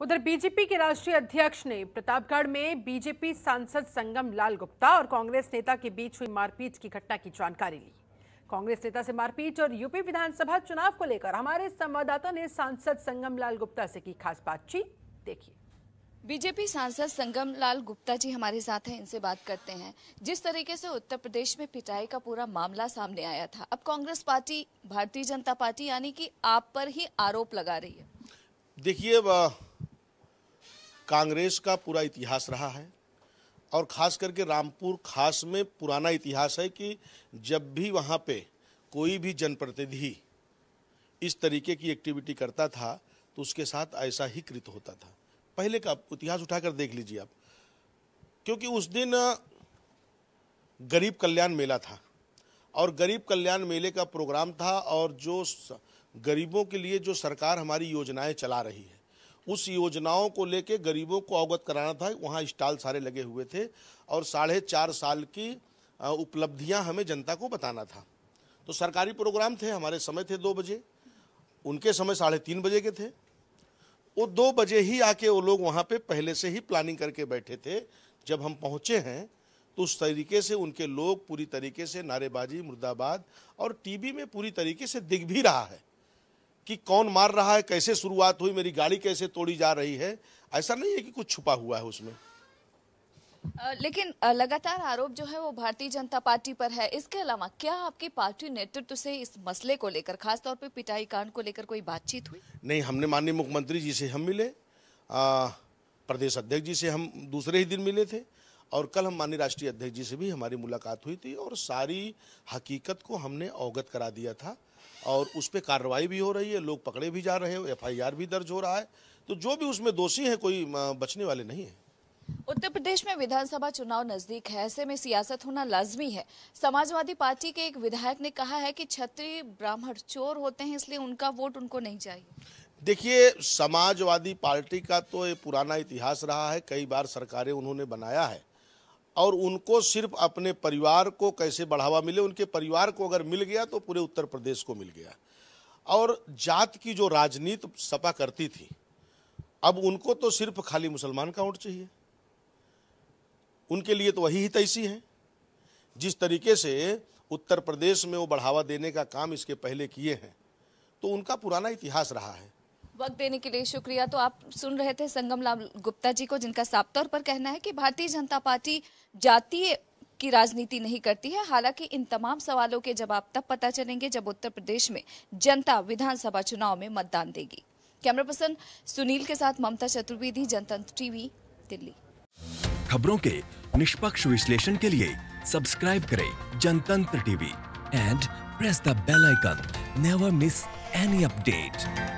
उधर बीजेपी के राष्ट्रीय अध्यक्ष ने प्रतापगढ़ में बीजेपी सांसद संगम लाल गुप्ता और कांग्रेस नेता के बीच हुई मारपीट की घटना की जानकारी ली कांग्रेस नेता से मारपीट और यूपी विधानसभा चुनाव को लेकर हमारे संवाददाता ने सांसद संगम लाल गुप्ता से की खास बातचीत देखिए बीजेपी सांसद संगम लाल गुप्ता जी हमारे साथ हैं इनसे बात करते हैं जिस तरीके से उत्तर प्रदेश में पिटाई का पूरा मामला सामने आया था अब कांग्रेस पार्टी भारतीय जनता पार्टी यानी कि आप पर ही आरोप लगा रही है देखिए कांग्रेस का पूरा इतिहास रहा है और ख़ास करके रामपुर खास में पुराना इतिहास है कि जब भी वहाँ पे कोई भी जनप्रतिनिधि इस तरीके की एक्टिविटी करता था तो उसके साथ ऐसा ही कृत होता था पहले का इतिहास उठाकर देख लीजिए आप क्योंकि उस दिन गरीब कल्याण मेला था और गरीब कल्याण मेले का प्रोग्राम था और जो गरीबों के लिए जो सरकार हमारी योजनाएं चला रही है उस योजनाओं को लेके गरीबों को अवगत कराना था वहाँ स्टॉल सारे लगे हुए थे और साढ़े चार साल की उपलब्धियाँ हमें जनता को बताना था तो सरकारी प्रोग्राम थे हमारे समय थे दो बजे उनके समय साढ़े तीन बजे के थे वो दो बजे ही आके वो लोग वहाँ पे पहले से ही प्लानिंग करके बैठे थे जब हम पहुँचे हैं तो उस तरीके से उनके लोग पूरी तरीके से नारेबाजी मुर्दाबाद और टीवी में पूरी तरीके से दिख भी रहा है कि कौन मार रहा है कैसे शुरुआत हुई मेरी गाड़ी कैसे तोड़ी जा रही है ऐसा नहीं है कि कुछ छुपा हुआ है उसमें लेकिन लगातार आरोप जो है वो भारतीय जनता पार्टी पर है इसके अलावा क्या आपकी पार्टी नेतृत्व से इस मसले को लेकर खासतौर पर पिटाई कांड को लेकर कोई बातचीत हुई नहीं हमने माननीय मुख्यमंत्री जी से हम मिले आ, प्रदेश अध्यक्ष जी से हम दूसरे ही दिन मिले थे और कल हम माननीय राष्ट्रीय अध्यक्ष जी से भी हमारी मुलाकात हुई थी और सारी हकीकत को हमने अवगत करा दिया था और उस पर कार्रवाई भी हो रही है लोग पकड़े भी जा रहे हैं एफ भी दर्ज हो रहा है तो जो भी उसमें दोषी है कोई बचने वाले नहीं है उत्तर प्रदेश में विधानसभा चुनाव नजदीक है ऐसे में सियासत होना लाजमी है समाजवादी पार्टी के एक विधायक ने कहा है कि छत्री ब्राह्मण चोर होते हैं इसलिए उनका वोट उनको नहीं चाहिए देखिए समाजवादी पार्टी का तो ये पुराना इतिहास रहा है कई बार सरकारें उन्होंने बनाया है और उनको सिर्फ अपने परिवार को कैसे बढ़ावा मिले उनके परिवार को अगर मिल गया तो पूरे उत्तर प्रदेश को मिल गया और जात की जो राजनीति सपा करती थी अब उनको तो सिर्फ खाली मुसलमान का वोट चाहिए उनके लिए तो वही हितैषी है जिस तरीके से उत्तर प्रदेश में वो बढ़ावा देने का काम इसके पहले किए हैं तो उनका पुराना इतिहास रहा है वक्त देने के लिए शुक्रिया तो आप सुन रहे थे संगम लाल गुप्ता जी को जिनका साफ तौर पर कहना है कि भारतीय जनता पार्टी जातीय की राजनीति नहीं करती है हालांकि इन तमाम सवालों के जवाब तब पता चलेंगे जब उत्तर प्रदेश में जनता विधानसभा चुनाव में मतदान देगी कैमरा पर्सन सुनील के साथ ममता चतुर्वेदी जनतंत्र टीवी दिल्ली खबरों के निष्पक्ष विश्लेषण के लिए सब्सक्राइब करें Janatantra TV and press the bell icon never miss any update